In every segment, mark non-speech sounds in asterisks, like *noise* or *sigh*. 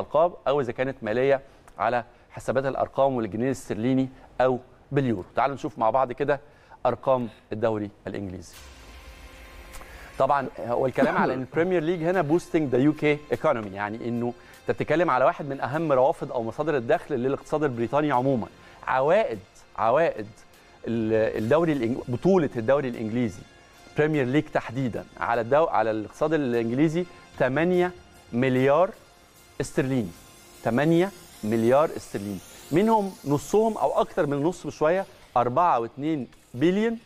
الألقاب أو إذا كانت مالية على حسابات الأرقام والجنيه الاسترليني أو باليورو تعالوا نشوف مع بعض كده أرقام الدوري الإنجليزي طبعا هو الكلام على ان البريمير ليج هنا بوستنج ذا يو كي ايكونومي يعني انه انت بتتكلم على واحد من اهم روافد او مصادر الدخل للاقتصاد البريطاني عموما عوائد عوائد الدوري الإنج... بطوله الدوري الانجليزي بريمير ليج تحديدا على الدو... على الاقتصاد الانجليزي 8 مليار استرليني 8 مليار استرليني منهم نصهم او اكثر من نص بشويه 4.2 بليون باوند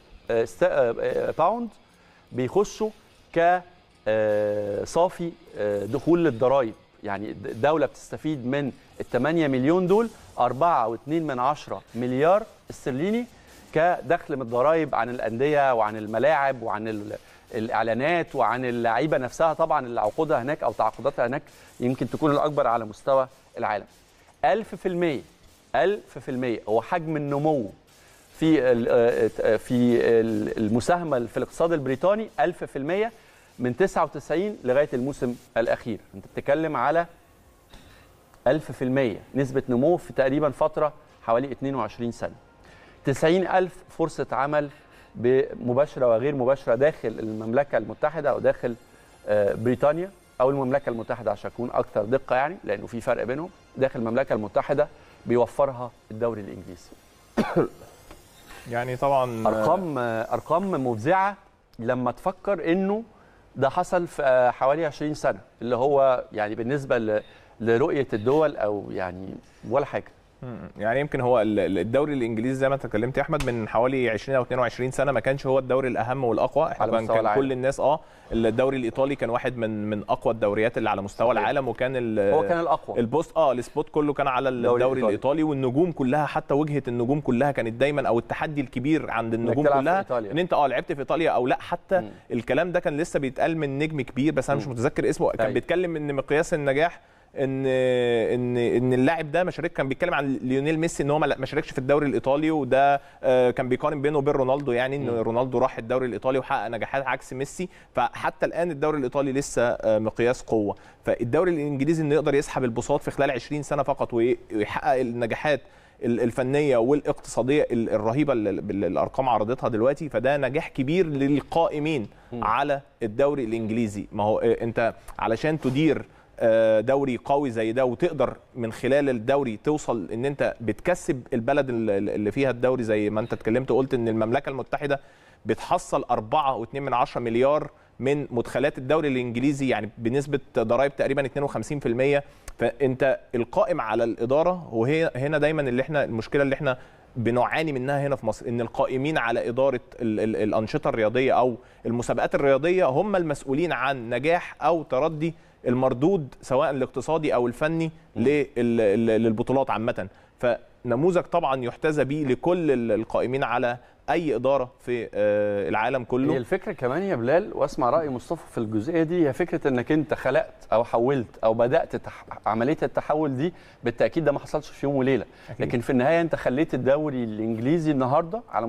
آه، آه، آه، بيخشوا ك صافي دخول للضرائب يعني الدوله بتستفيد من ال 8 مليون دول 4.2 مليار استرليني كدخل من الضرائب عن الانديه وعن الملاعب وعن الاعلانات وعن اللعيبه نفسها طبعا اللي عقودها هناك او تعاقداتها هناك يمكن تكون الاكبر على مستوى العالم 1000% 1000% هو حجم النمو في آه، آه، في المساهمه في الاقتصاد البريطاني 1000% من 99 لغايه الموسم الاخير انت بتتكلم على 1000% نسبه نمو في تقريبا فتره حوالي 22 سنه 90000 فرصه عمل بمباشره وغير مباشره داخل المملكه المتحده او داخل آه، بريطانيا او المملكه المتحده عشان اكون اكثر دقه يعني لانه في فرق بينهم داخل المملكه المتحده بيوفرها الدوري الانجليزي *coughs* يعني طبعا آه، ارقام آه، ارقام مفزعه لما تفكر انه ده حصل في حوالي 20 سنه اللي هو يعني بالنسبه لرؤيه الدول او يعني ولا حاجه يعني يمكن هو الدوري الانجليزي زي ما انت اتكلمت يا احمد من حوالي 20 او 22 سنه ما كانش هو الدوري الاهم والاقوى احنا كان العالم. كل الناس اه الدوري الايطالي كان واحد من من اقوى الدوريات اللي على مستوى صحيح. العالم وكان هو كان الاقوى البوست اه السبوت كله كان على الدوري الإيطالي. الايطالي والنجوم كلها حتى وجهه النجوم كلها كانت دايما او التحدي الكبير عند النجوم كلها ان انت اه لعبت في ايطاليا او لا حتى م. الكلام ده كان لسه بيتقال من نجم كبير بس انا مش متذكر اسمه كان طيب. بيتكلم ان مقياس النجاح ان ان ان اللاعب ده ما شارك كان بيتكلم عن ليونيل ميسي ان هو ما شاركش في الدوري الايطالي وده آه، كان بيقارن بينه وبين رونالدو يعني ان رونالدو راح الدوري الايطالي وحقق نجاحات عكس ميسي فحتى الان الدوري الايطالي لسه آه، مقياس قوه فالدوري الانجليزي انه يقدر يسحب البساط في خلال 20 سنه فقط ويحقق النجاحات الفنيه والاقتصاديه الرهيبه اللي الارقام عرضتها دلوقتي فده نجاح كبير للقائمين على الدوري الانجليزي ما هو آه، انت علشان تدير آه، دوري قوي زي ده وتقدر من خلال الدوري توصل ان انت بتكسب البلد اللي فيها الدوري زي ما انت اتكلمت وقلت ان المملكه المتحده بتحصل 4.2 مليار من مدخلات الدوري الانجليزي يعني بنسبه ضرائب تقريبا 52% فانت القائم على الاداره وهي هنا دايما اللي احنا المشكله اللي احنا بنعاني منها هنا في مصر ان القائمين على اداره الـ الـ الانشطه الرياضيه او المسابقات الرياضيه هم المسؤولين عن نجاح او تردي المردود سواء الاقتصادي او الفني للبطولات عامه فنموذج طبعا يحتذى به لكل القائمين على اي اداره في آه، العالم كله هي الفكره كمان يا بلال واسمع راي مصطفى في الجزئيه دي هي فكره انك انت خلقت او حولت او بدات عمليه التحول دي بالتاكيد ده ما حصلش في يوم وليله أكيد. لكن في النهايه انت خليت الدوري الانجليزي النهارده على